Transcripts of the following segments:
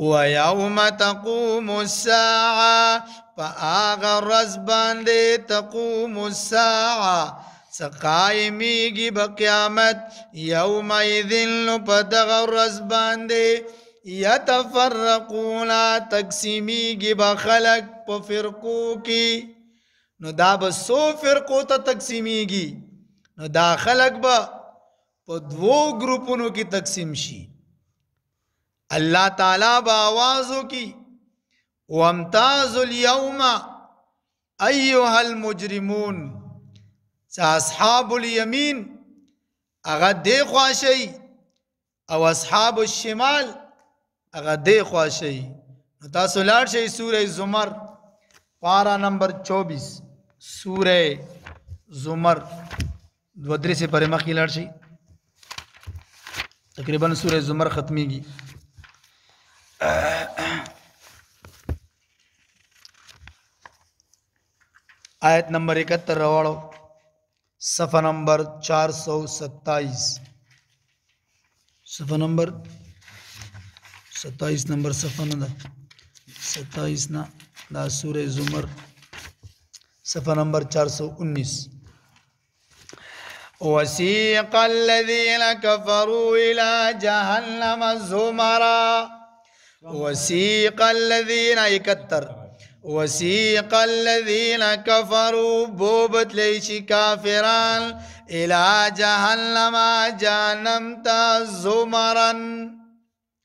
و یوم تقوم الساعه فآغا رز باندې تقوم الساعه سقائمیږي به قیامت یوم اذن په دغه ورځ باندې یتفرقون تقسیمیږي به خلق په فرقو کې نو دا به سو فرقو ته تقسیمیږي نو دا خلق به په دوو ګروپونو کې تقسیم شي الله تعالی با आवाजو کی وامتاز اليوم ايها المجرمون اصحاب اليمين اغه دی خواشي او اصحاب الشمال اغه دی خواشي تاسو لاړ شئ سوره زمر پارا نمبر 24 سوره زمر دو درې سه پر مخې لاړ شئ تقریبا سوره زمر ختميږي آیت نمبر اکتر روالو صفحہ نمبر چار سو ستائیس صفحہ نمبر ستائیس نمبر صفحہ نمبر ستائیس نا دا سور زمر صفحہ نمبر چار سو انیس وَسِيقَ الَّذِينَ كَفَرُوا إِلَى جَهَنَّمَ الزُّمَرَا وسيق الذين يكتر وسيق الذين كفروا بوبت ليش كافران إلى جهنم جانم زمرا زمرن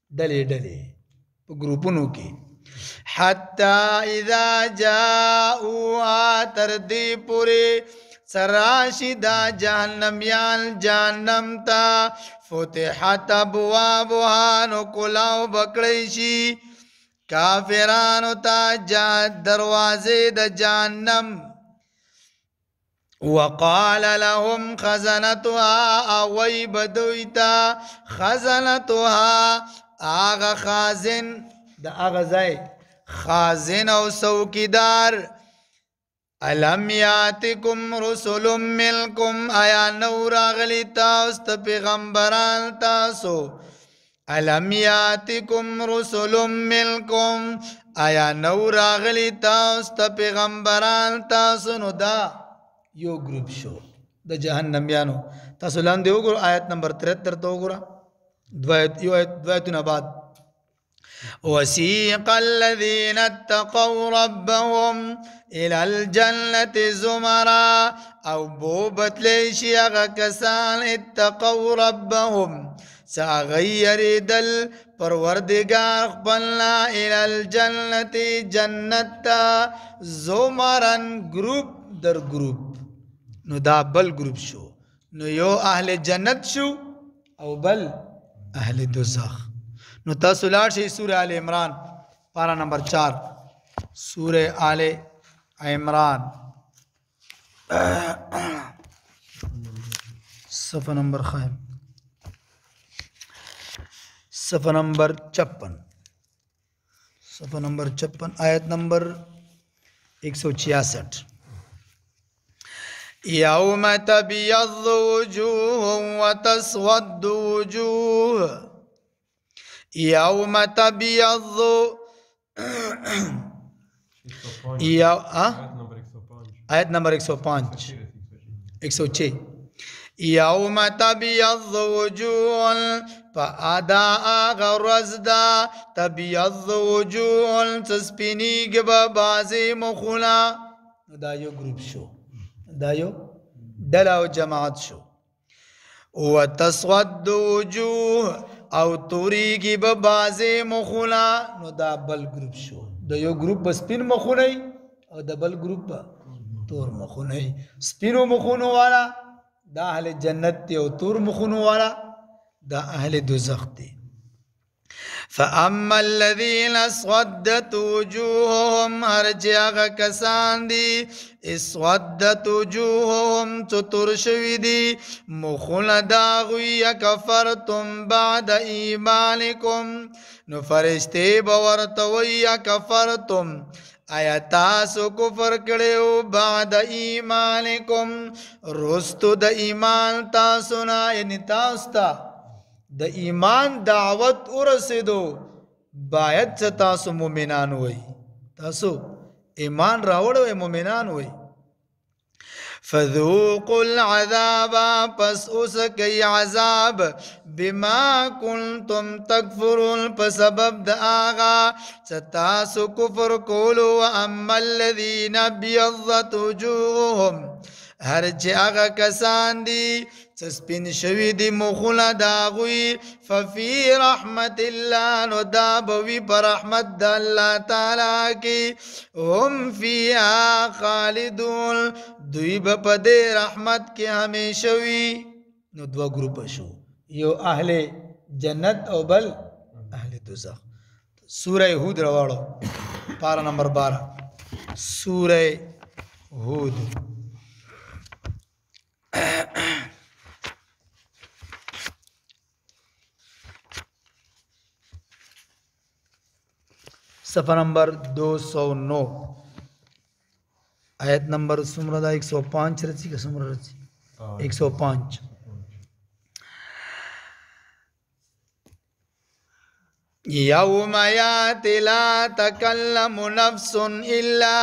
دلي دلي گروپنو کی حتى اذا جاؤوا تردی پوری سراشی دا جہنمیان جہنم تا فتحت ابوابها نو کلاو بکړی شي کافرانو ته دروازې د جهنم وقال لهم خزنتها اوي بدويتا خزنتها اغه خازن د اغه ځای خازن او څوکیدار الم یاتکم رسول ملکم آیا نو راغلی تاسو ته پیغمبران تاسو الم یاتکم رسول ملکم آیا نو راغلی تاسو ته پیغمبران تاسو نو دا یو گروپ شو د جهنميانو تاسو لاندې وګورئ آیت نمبر 73 ته وګورئ دوه یو آیت دوه بعد وسيق الذين اتقوا ربهم الى الجنه زمرا او بوبت لشي هغه کسان اتقوا ربهم ساغیریدل پروردگار خپلنا الى الجنه جنت زمرن گروپ در گروپ نو دا بل گروپ شو نو یو اهل جنت شو او بل اهل دوزخ نو تاسو لاړ شئ سورة آل عمران پارا نمبر چار سورة آل عمران صفحہ نمبر خائم صفحہ نمبر چپن صفحہ نمبر چپن آیت نمبر ایک سو چھیاسٹھ یوم تبیض وجوہ و تسود وجوہ يوم تبيض يو... آیت آه؟ آية نمبر 105 آية يوم تبيض وجوه فادا آغا رزدا تبيض وجوه تسبيني با بازی مخونا دا يو گروپ شو دا يو دلاو جماعت شو وتسود وجوه او توریږي به بازه مخونه نو دا بل ګروپ شو د یو ګروپ به سپین مخونه او د بل ګروپ به تور مخونه سپینو مخونو والا دا اهل جنت دی او تور مخونو والا دا اهل دوزخ دی فاما الذين اسودت وجوههم ارجاغ کسان دي اسودت وجوههم تطر شوی دي مخل داغوی کفرتم بعد ایمانکم نو فرشتي بورتوی کفرتم آیا تاسو کفر کړو بعد ایمانکم رستو د ایمان تاسو نه یعنی تاسو ته تا د ایمان دعوت ورسېدو باید چې تاسو مؤمنان وئ تاسو ایمان راوړوي مؤمنان وئ فذوقوا العذاب پس اوس کوي عذاب بما كنتم تکفرون په سبب د آغا چې تاسو کفر کولو و اما الذين ابيضت وجوههم هر چې هغه کسان دي چې سپین شوی دي مخله داغوي ففي رحمت الله نو دا بوي پر رحمت د الله تعالی کې هم فيها خالدون دوی به په دې رحمت کې همیشه وي نو دوه ګروپ شو یو اهل جنت او بل اهل دوزخ سوره هود راوړو پارا نمبر 12 سوره هود صفحہ نمبر دو سو نو آیت نمبر سمردہ ایک سو پانچ رچی کا سمر رچی ایک سو پانچ یوم یاتی لا تکلم نفس الا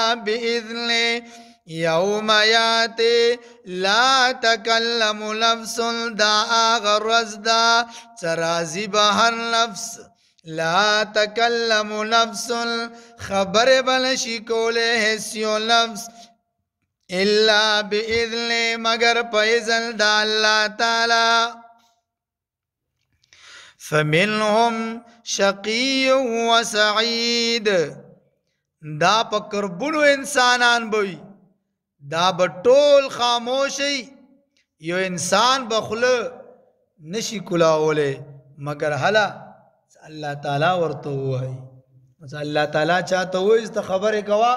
یوم یاتی لا تکلم لفظ دا آغا رز دا چرازی بہر لفظ لا تکلم لفظ خبر بلشی کولے حسیو لفظ الا باذن مگر پیزل دا اللہ تعالی فمنهم شقی و سعید دا پکربلو انسانان بوي دا به ټول خاموشي یو انسان به خوله نشي کولاولی مگر هله الله تعالی ورته وایي نو الله تعالی چاته وایي ته خبره کوا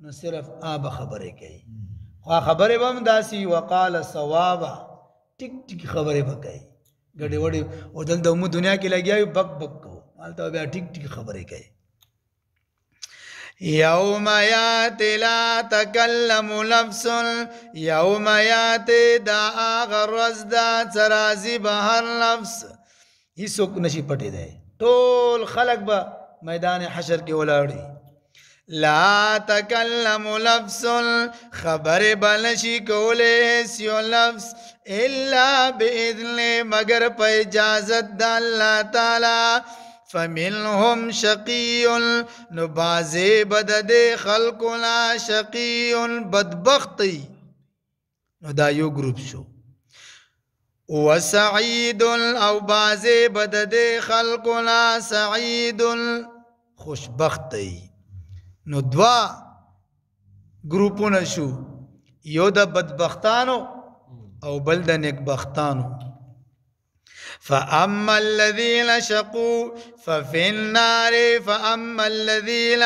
نو صرف آب خبره کوي خو خبره به هم داسي وقال ثوابا ټیک ټیک خبره به کوي ګډې وډې او دلته دنیا کې لګیا وي بک بک کو مالته بیا ټیک ټیک خبره کوي یوم یاتی لا تکلم نفس یوم یاتی دا آغا رز دا سرازی بهر نفس هیڅوک نشي پټې دی ټول خلق به میدان حشر کې ولاړي لا تکلم لفظ خبر بلشی کوله سیو لفظ الا باذن مگر په اجازت د الله تعالی فمنهم شقی نو بازی بد د خلقنا شقی بدبختی نو دا یو گروپ شو وسعید او بازی بد د خلقنا سعید خوشبختی نو دوا گروپونه شو یو د بدبختانو او بل د نیکبختانو فاما الذين شقوا ففي النار فاما الذين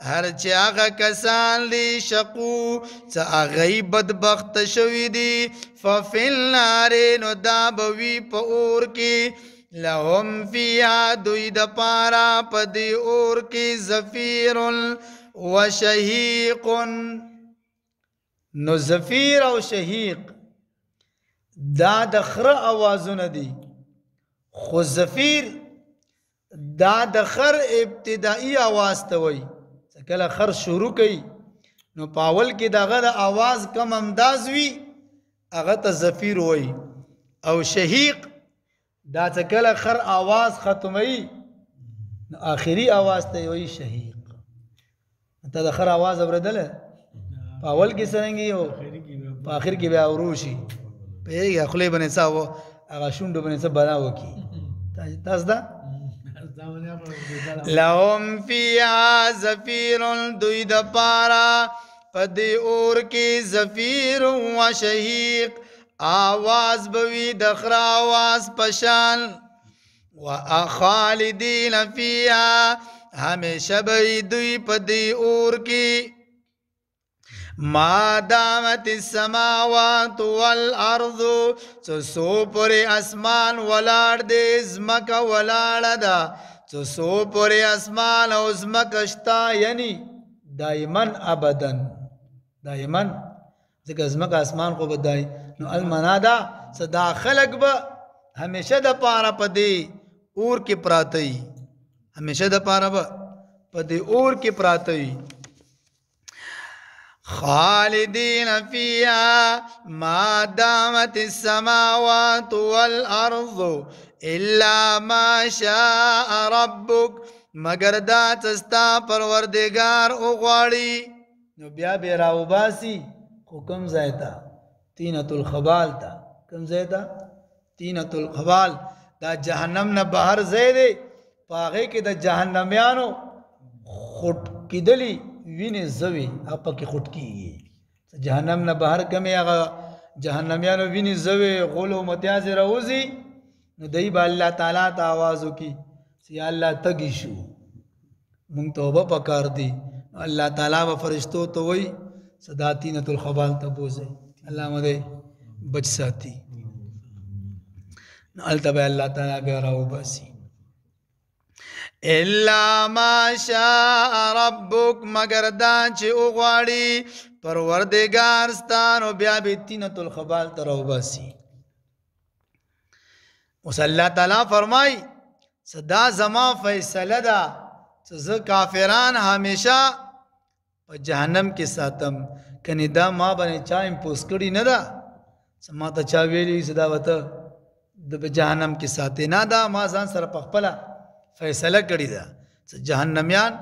هر چې هغه کسان دي شقو چې هغه بدبخت شوی دي ففي النار نو دا بوي په اور کې لهم فيها دوی د پارا پدی اور کی زفیر و شهیق نو زفیر او شهیق دا د خره اوازونه دي خو زفیر دا د خر ابتدایي आवाज ته وای کله خر شروع کوي نو پاول کې دغه د आवाज کم انداز وی هغه ته زفیر وای او شهیق دا کله خر आवाज ختمي نو اخري आवाज ته وای شهیق ته د خر आवाज اوردل پاول کې څنګه یو په اخر کې بیا وروشي په یو خلې بنې صاحب هغه شونډو باندې څه بلا وکي تاسو دا لهم فیها زفیر دوی د پارا پدې اور کې زفیر او شهیق آواز بوي د خرا आवाज پشان واخالدین فیها همیشه به دوی پدې اور کې ما دامت السماوات والارض څو سو پورې اسمان ولاړ دې زمکه ولاړه ده څو سو پورې اسمان او زمکه شتا یعنی دایمن ابدن دایمن ځکه زمکه اسمان خو بدای نو المنا دا صدا خلق به همیشه د پاره پدې اور کې پراتی همیشه د پاره به پدې اور کې پراتی خالدین فیها ما دامت السماوات والارض الا ما شاء ربک مگر دا چستا پروردگار او غواړي نو بیا به راوباسي خو کم زایتا تینۃ الخبال تا کم زایتا تینۃ الخبال دا جهنم نه بهر زیدې پاغه کې د جهنميانو خټ کېدلی ویني زوي اپا کې خټ کیږي جهنم نه بهر کمه هغه جهنميانو ویني زوي غول او متیاز راوزي نو دای با الله تعالی ته आवाज وکي چې الله تګی شو مونږ توبه پکار دی الله تعالی و فرشتو ته وای صداتینۃ الخبال ته بوزي الله مده بچ ساتي نو التبه الله تعالی به راو باسي الا ما شاء ربک مگر دا چې وغواړي پروردگار ستانو بیا به تینۃ الخبال تروباسي اوس الله تعالی فرمای صدا زما فیصله ده چې زه کافران همیشه په جهنم کې ساتم کني دا ما باندې چا امپوس کړی نه ده سما ته چا ویلی صدا وته د جهنم کې ساتي نه دا ما ځان سره پخپله فیصله کړی دا چې جهنميان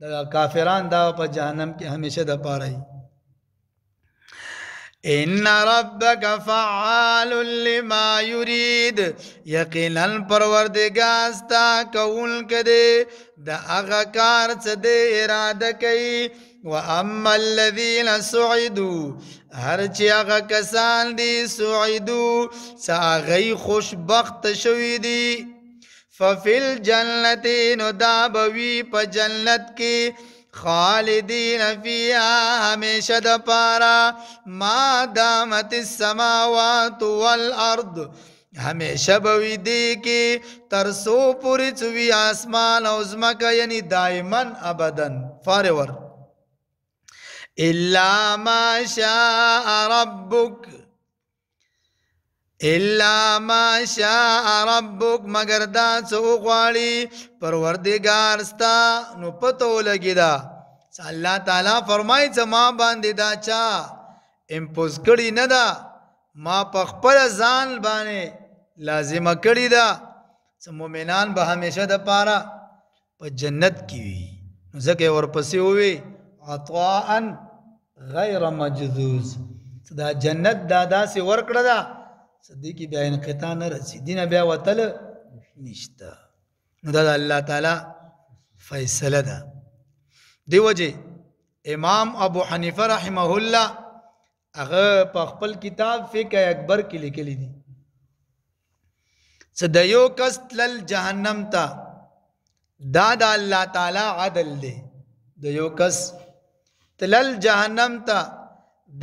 دا کافران دا په جهنم کې همیشه د پاره ان ربک فعال لما يريد یقینا پروردگار ستا کول کده د هغه کار څه د اراده کوي واما الذين سعدوا هر چې هغه کسان دي سعدوا ساغي خوشبخت شوي دي ففل جنتین دا بوی په جنت کې خالدین فیها همیشه د پارا ما دامت السماوات والارض همیشه بوی دی کې تر سو پوری چوی آسمان او زمکه یعنی دایمن ابدن فارور الا ما شاء ربک الا ما شاء ربک مگر دا څو غواړي پروردگار ستا نو پتو لګی دا الله تعالی فرمای چې ما باندې دا چا امپوز کړی نه دا ما په خپل ځان باندې لازم کړی دا چې مؤمنان به همیشه د پاره په جنت کې وي ځکه ورپسې وي عطاء غیر مجذوز دا جنت دا داسې ورکړه ده دا صدې کې بیا انقطاع نه راځي دینه بیا وتل نشته نو دا الله تعالی فیصله ده دیوجه امام ابو حنیفه رحمه الله هغه په خپل کتاب فقه اکبر کې لیکلی دي څه د یو کس تل جهنم ته دا د الله تعالی عدل دی د یو کس تل جهنم ته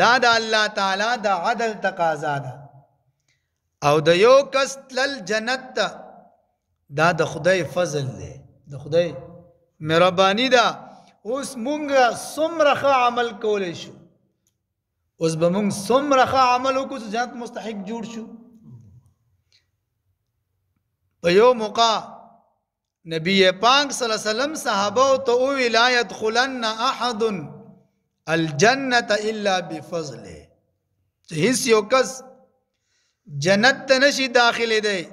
دا د الله تعالی د عدل تقاضا ده او د یو کس تل جنت ته دا د خدای فضل دی د خدای مهرباني ده اوس مونږه څومره عمل کولای شو اوس به مونږ څومره عمل وکړو چې جنت مستحق جوړ شو په یو موقع نبی پاک صلی الله علیه وسلم صحابه ته او لا يدخلن احد الجنه الا بفضله هیڅ یو کس جنت ته نشي داخله دی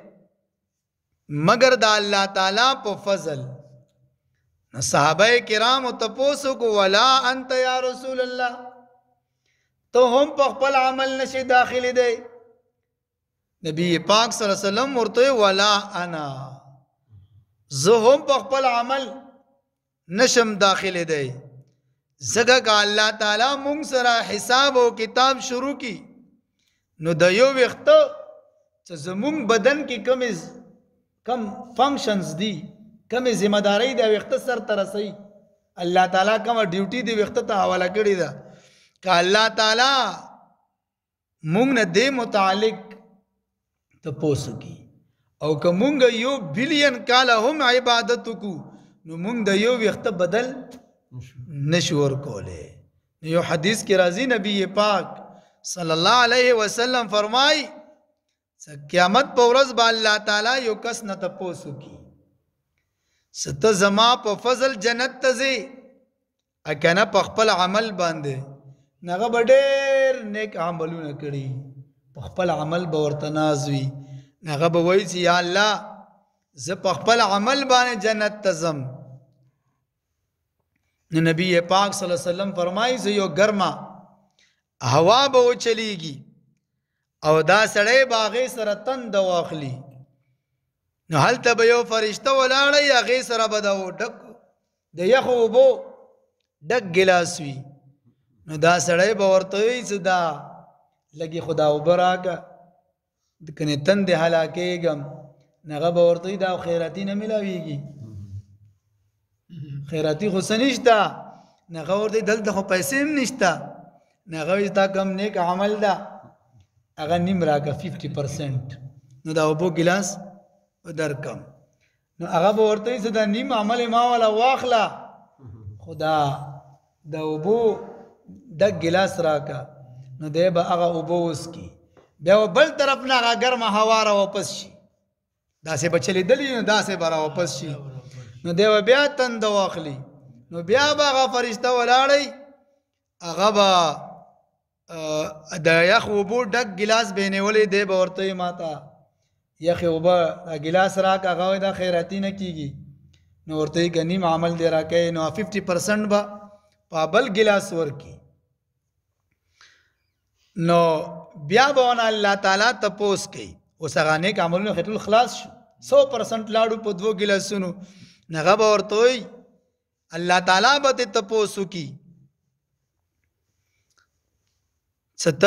مگر د الله تعالی په فضل صحابه کرام تپوسو کو ولا انت یا رسول الله ته هم په خپل عمل نشي داخله دی نبی پاک صلی الله علیه وسلم ورته ولا انا زه هم په خپل عمل نشم داخله دی زګه الله تعالی مونږ سره حساب او کتاب شروع کی نو د یو وخت چې زمون بدن کې کم کم فنکشنز دي کم ذمہ داری د وخت سر تر رسي الله تعالی کوم ډیوټي دی وخت ته حواله کړی دا ک الله تعالی مونږ نه دې متعلق ته پوسږي او که مونږ یو بلین کاله هم عبادت کو نو مونږ د یو وخت بدل نشور کوله یو حدیث کې راځي نبی پاک صلی الله علیه وسلم فرمای چې قیامت په ورځ به الله تعالی یو کس نه تپوسو کی ست زما په فضل جنت ته زی اکنه په خپل عمل باندې نغه بډیر نیک عملونه کړی په خپل عمل به ورته ناز وي نغه به وایي چې یا الله زه په خپل عمل باندې جنت ته ځم نبی پاک صلی الله علیه وسلم فرمایي زه یو ګرمه هوا به وچلیږي او دا سړی باغې سره تند واخلي نو هلته به یو فرشته ولاړه یا غې سره به دا ډک د یخ اوبو ډک ګلاس وي نو دا سړی به ورته وي چې دا لګي خدا اوبه راکړه کنې تندې هلاکېږم نغه به ورته دا خیراتي نه ملاويږي خیراتي خو سنشته نغه ورته دلته خو پیسې هم نشته نغوی تا کم نیک عمل دا هغه نیم راکا 50% نو دا وبو ګلاس در کم نو هغه به ورته چې دا نیم عمل ما ولا واخلا خدا دا وبو د ګلاس راکا نو دی به هغه وبو اس کی بیا بل طرف نه هغه ګرمه هوا را واپس شي دا سه بچلی دلی نو دا سه برا واپس شي نو دی بیا تند واخلی نو بیا به هغه فرشته ولاړی هغه به د یخ وبو ډک ګلاس بینولې دی به ورته ماته یخ وبه ګلاس راک هغه د خیراتی نه کیږي نو ورته غنیم عمل دی راکې نو 50% به په بل ګلاس ورکی نو بیا به الله تعالی تپوس کوي اوس هغه نیک عملونه خټل خلاص شو 100% لاړو په دوو ګلاسونو نغه به ورته الله تعالی به تپوس کوي ست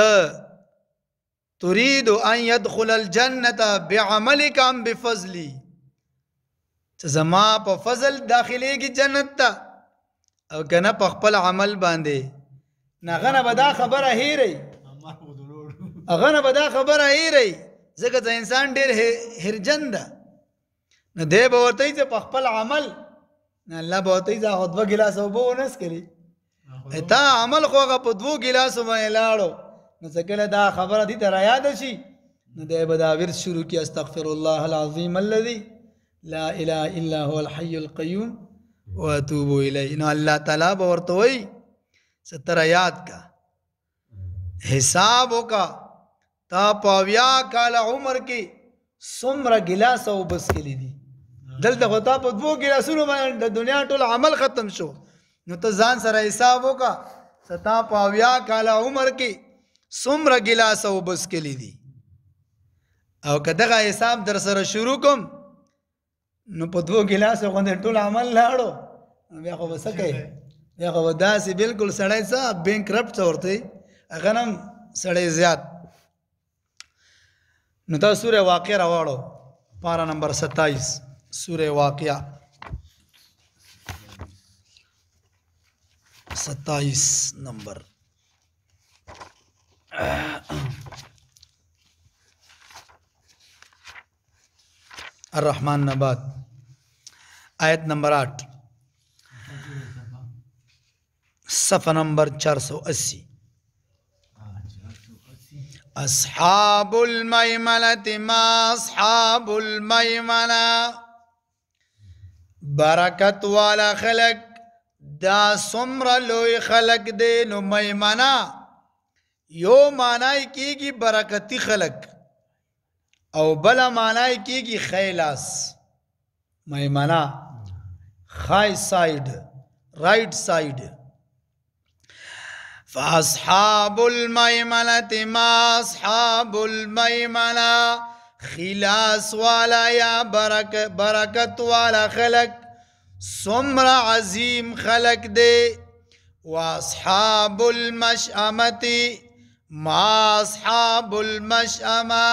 تريد ان يدخل الجنه بعملك ام بفضلي زما په فضل داخليږي جنت ته او کنه په خپل عمل باندې نغه نه بدا خبره هېري اغه نه بدا خبره هېري ځکه چې انسان ډېر هرجن ده نه دی به ورته چې په خپل عمل نه الله به ورته ځا خطبه ګلاس او بونس کړي تا عمل خو هغه په دوو ګلاسو باندې لاړو نو څکله دا خبره دي تر یاد شي نو دې بداویر شروع کی استغفر الله العظیم الذي لا اله الا هو الحي القيوم واتوب الیه نو الله تعالی به ورته وای ستر یاد کا حساب وکا تا پاویا کال عمر کې سمره ګلاس او بس کلی دي دلته غطا په دوو ګلاسونو باندې د دنیا ټول عمل ختم شو نو ته ځان سره حساب وکا ستا په اویا کال عمر کې څومره ګلاس او بس کلی دي او که دغه حساب در سره شروع کوم نو په دوه ګلاس غوندې ټول عمل لاړو بیا خو وسکه یا خو داسې بالکل سړی څه بینکرپټ ورته هغه نم سړی زیات نو دا سوره واقعه راوړو پارا نمبر 27 سوره واقعه ستائیس نمبر الرحمن نبات آیت نمبر آٹھ صفحہ نمبر چار سو اسی اصحاب میماس ما اصحاب ملا برکت والا خلق دا سمر لوی خلق دی نو میمنا یو معنی کیږي برکتی خلق او بل معنی کیږي خیلاس میمنا خای ساید رائٹ ساید فاصحاب المیمنه ما اصحاب المیمنه خلاص والا یا برکت برکت والا خلق سمرا عظیم خلق دے واصحاب المشعمتی ما اصحاب المشعمہ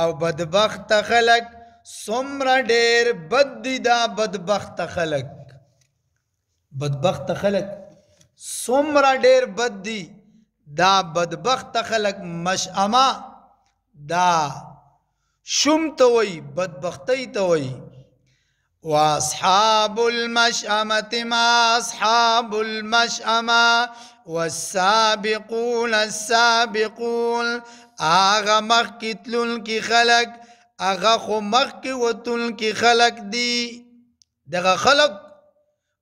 او بدبخت خلق سمرا ډیر بد دی دا بدبخت خلق بدبخت خلق سمرا ډیر بد دی دا بدبخت خلق مشعمہ دا شم ته وای بدبختی ته وای واصحاب المشأمة ما اصحاب المشأمة والسابقون السابقون آغا مخکی تلون کی خلق آغا خو مخکی و تلون کی خلق دی دغه خلق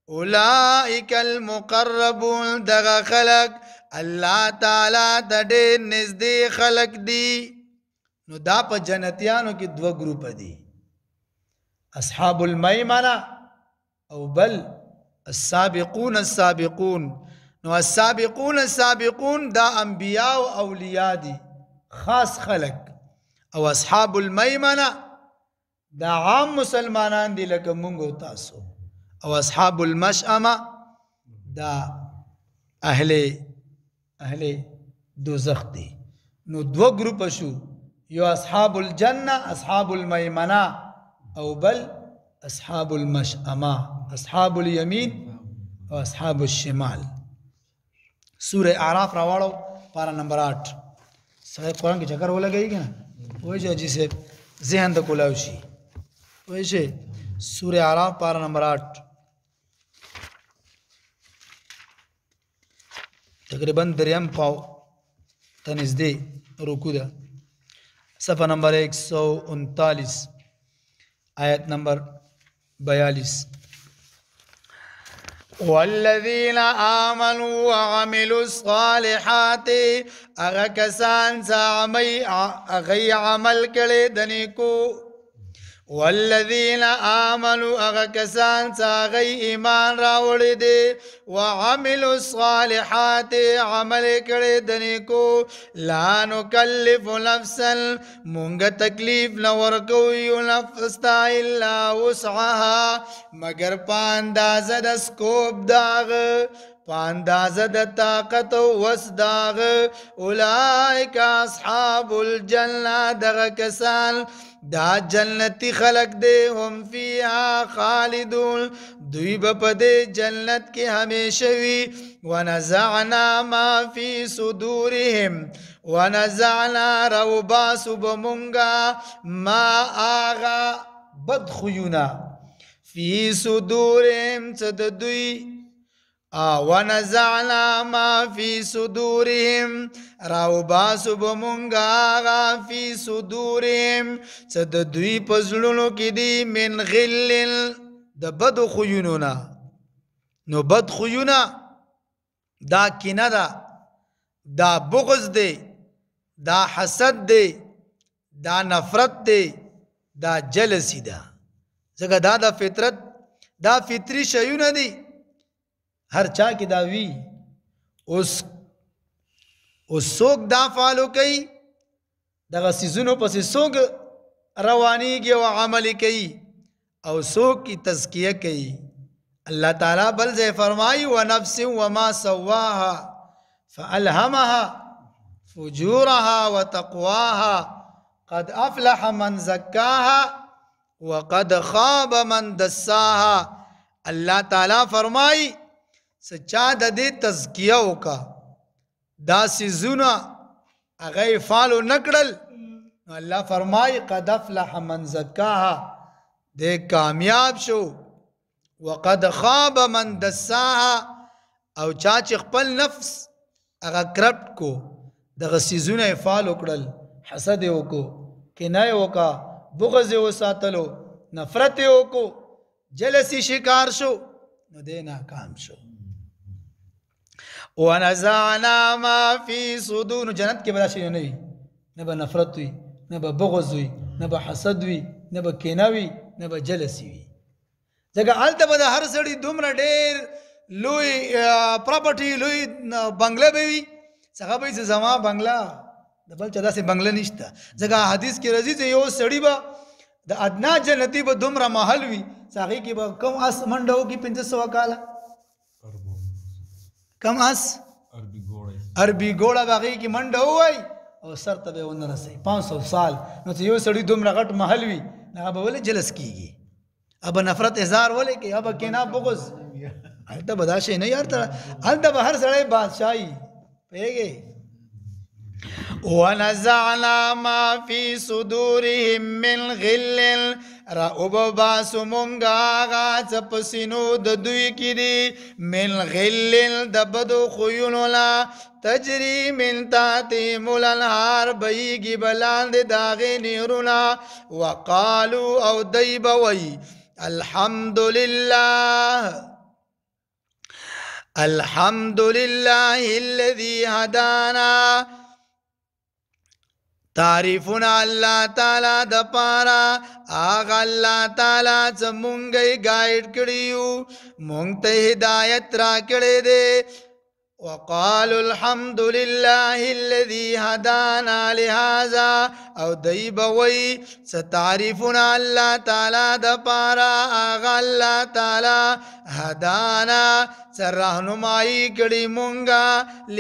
اولائک المقربون دغه خلق الله تعالی ته ډېر نږدې خلق دی نو دا په جنتیانو کې دوه ګروپ دي اصحاب المیمنه او بل السابقون السابقون نو السابقون السابقون دا انبیاء او اولیاء دي خاص خلق او اصحاب المیمنه دا عام مسلمانان دي لکه مونږ تاسو او اصحاب المشأمه دا اهل اهل دوزخ دي نو دو گروپ شو یو اصحاب الجنه اصحاب المیمنه او بل اصحاب المشأمه اصحاب اليمين او اصحاب الشمال سوره اعراف راوړو پارا نمبر 8 سره قران کې چکر ولګی کنه وای شي جی سه ذهن د کولاو شي وای شي سوره اعراف پارا نمبر 8 تقریبا دریم پاو ته نږدې رکو ده صفه نمبر 139 آيات نمبر بياليس والذين آمنوا وعملوا الصالحات أغكسان زعمي أغي عمل كلي دنيكو والذين آمنوا هغه ساغي إيمان هغه دي وعملوا الصالحات عمل کړي لا نكلف نفسا مونږ تكليف نوركو ورکو نفس تا الا وسعها مگر پان دازد سكوب داغ پان دازد طاقت وس داغ أولئك اصحاب الجنه دغه كسان دا جنتی خلق دے هم فیها خالدون دوی بپد جنت کے ہمیشوی ونزعنا ما فی صدورهم ونزعنا روبا سبمونگا ما آغا بدخیونا فی صدورهم صد دوی ونزعنا ما فی صدورهم راو باسو بمونگا آغا فی صدورهم چه د دوی پزلونو کې دی من غلل د بد خویونونا نو بد خویونا دا کینه دا دا بغض دی دا حسد دی دا نفرت دی دا جلسی دا ځکه دا د فطرت دا فطری شیونه دی هر چا کې دا وی اوس اوس څوک دا فالو کوي دغه سيزونو پسې څوک روانيږي او عمل کوي او څوک کی تزکیه کوي الله تعالی بل ځای فرمایي و نفس و ما سواها فالهمها فجورها وتقواها قد افلح من زکاها وقد خاب من دساها الله تعالی فرمایي سچا د دې تزکیه وکا دا سيزونه هغه فالو نکړل الله فرمای قد افلح من زکاها دې کامیاب شو وقد خاب من دساها او چا چې خپل نفس هغه کرپټ کو دغه سيزونه فالو کړل حسد وکو کنای وکا بغض وساتلو نفرت وکو جلسی شکار شو نو دې ناکام شو ونزعنا ما فی صدور جنت کې به شي نه وي نه به نفرت وي نه به بغض وي نه به حسد وي نه به کینه وي نه به جلسی وي ځکه هلته به د هر سړي دومره ډېر لوی پراپرټي لوی بنگله به وي څنګه به زما بنگله د بل چا داسې بنگله نشته ځکه حدیث کې راځي چې یو سړی به د ادنا جنتی به دومره محل وي هغې کې به کوم اس منډه وکړي پنځه سوه کاله کم اس عربی گوڑا یعنی. عربی گوڑا باقی کی منڈا ہوئی او سر تا بے اندر سی پانچ سو سال نو تو یو سڑی دوم رغت محل وی نگا با ولی جلس کی گی اب نفرت ازار ولی کہ اب کنا بغز حال تا بدا شئی نو یار تا حال تا بہر سڑی بادشاہی پہ گئی وَنَزَعْنَا مَا فِي صُدُورِهِم مِّن غِلٍّ را اوبا سومونگا آغا چپسینو د دوی کی دی من غلل د بدو خویونولا تجری من تاتی مولنهار بیگی بلاند داغی نیرونا وقالو او دیبوی الحمدللہ الحمد لله الذي هدانا تعریفونه الله تعالی د پاره اغه الله تعالی چې مونږه گایډ کړیو مونږ ته هدایت را کړې دي وقالوا الحمد لله الذي هدانا لهذا او دیبوی ستعرفنا الله تعالی د پارا اغا الله تعالی هدانا سرهنمائی کړي مونږه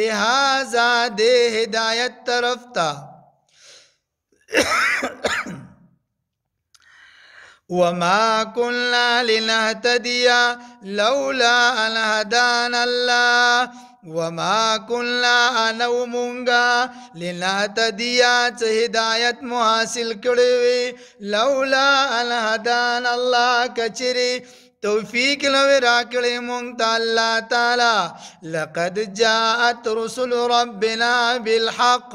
لهذا د هدایت طرف ته وما كنا لنهتدي لولا أن هدانا الله وما كنا انو مونږه لنهتدي تهداية هدایت مو لولا ان هدانا الله كَشِرِي توفيق لو راکړې مونږ ته الله تعالی لقد جاءت رسل ربنا بالحق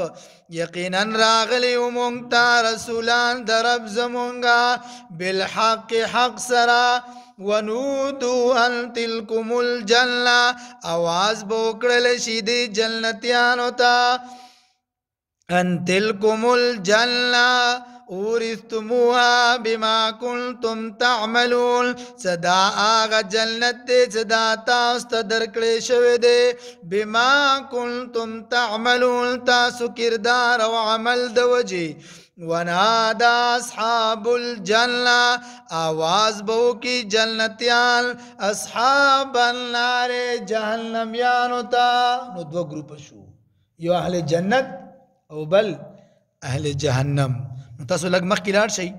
يقينا راغلی مونږ ته رسولان درب زمونغا بالحق حق سرا ونودو ان تلكم الجنه أواز بوكر شي جنتيانو تا ان تلكم الجنه اورثتموها بما کنتم تعملون صدا آغا جنت دے صدا تاست درکڑے شوی دے بما کنتم تعملون تاسو کردار او عمل دوجی ونادا اصحاب الجنه आवाज بو کی جنتیان اصحاب النار جهنميانو ته نو دو گروپ شو یو اهل جنت او بل اهل جهنم تاسو لګ مخ کې لاړ شئ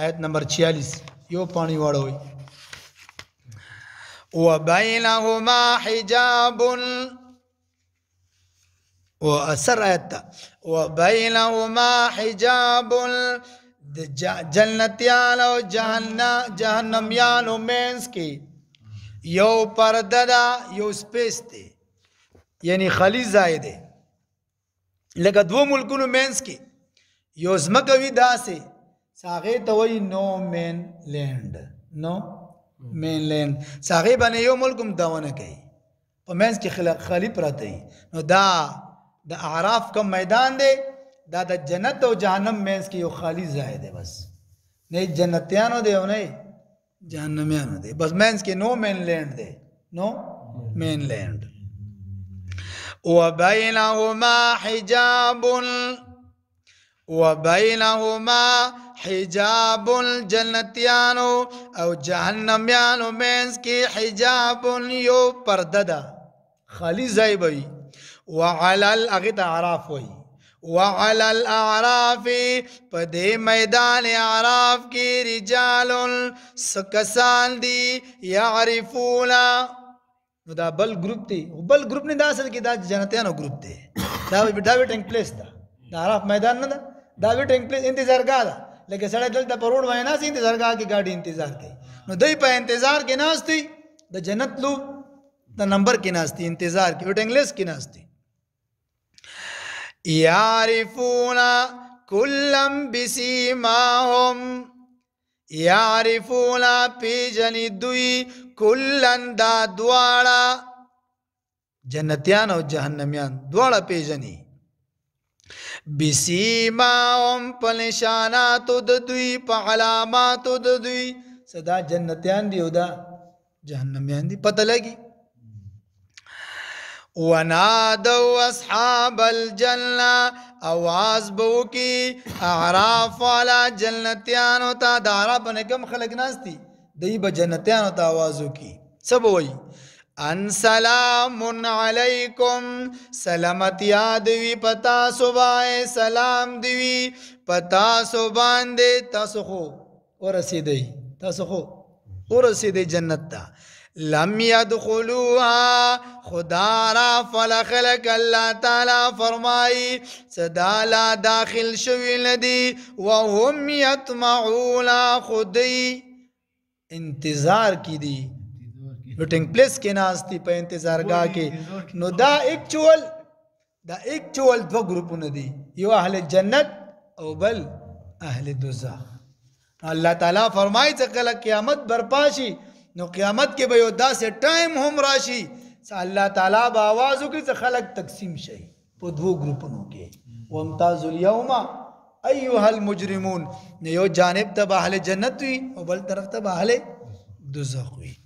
آیت نمبر 46 یو پانی وړوي وبينهما حجاب واثر آیت وبينهما حجاب د جنتیان او جهنم جهنميان ومنس کې یو پرده دا یو سپیس دی یعنی خلی زائد دی لکه دوه ملکونو مینس کې یو زمکه وی داسې ساغه ته وای نو مین لینډ نو مین لینډ ساغه باندې یو ملک هم داونه کوي په مینس کې خلق خالی پراته نو دا د اعراف کوم میدان دی دا د جنت او جهنم مینس کې یو خالی ځای دی بس نه جنتیانو دی او نه جهنميانو دی بس مینس کې نو مین لینډ دی نو مین لینډ وبينهما حجاب وبینهما حجاب الجنتیانو او جهنمیانو مینس کی حجاب یو پرده ده خالی ځای به وي وعلل هغې ته اعراف وایي وعلل اعراف په دې میدان اعراف کې رجال سکسان دي یعرفونا نو دا بل ګروپ دی بل ګروپ نه دا اصل کې دا جنتیانو ګروپ دی دا به ډاوټ انګ پلیس دا د عرف میدان نه ده دا ویٹنگ پلیس انتظار گاہ دا لیکن سڑے دل دا پرور وائنا سی انتظار گاہ کی گاڑی انتظار کی نو دوی پا انتظار کی ناس تھی دا جنت لو دا نمبر کی ناس تھی انتظار کی ویٹنگ لیس کی ناس تھی یارفونا کلم بسی ماہم یارفونا پی جنی دوی کلن دا دوارا جنتیان او جہنمیان دوارا پی جنی بسیماهم په نشاناتو د دوی په علاماتو د دوی صدا جنتیان دی او دا جهنميان دی پته لګي ونادوا اصحاب الجنه اواز بو کی اعراف والا جنتیانو ته دا عرب نه کم خلق ناس دی دی به جنتیانو ته आवाज وکي سب وایي ان سلام علیکم سلامتیا دوی پتا صبح سلام دوی پتا سو باندې تاسو خو ورسیدئ تاسو خو ورسیدئ جنت ته لم يدخلوها خدا را فلخلق الله تعالی فرمائی صدا لا داخل شوی ندی وهم یطمعون خدی انتظار کی دی نو ټینګ پلیس کې ناشتي په انتظارګاه کې نو دا اکچوال دا اکچوال دوه ګروپونه دي یو اهل جنت او بل اهل دوزخ الله تعالی فرمایي چې کله قیامت برپا شي نو قیامت کې به یو داسې ټایم هم راشي چې الله تعالی به आवाज وکړي چې خلک تقسیم شي په دوو ګروپونو کې وامتاز اليوم ایها المجرمون یو جانب ته اهل جنت وي او بل طرف ته اهل دوزخ وي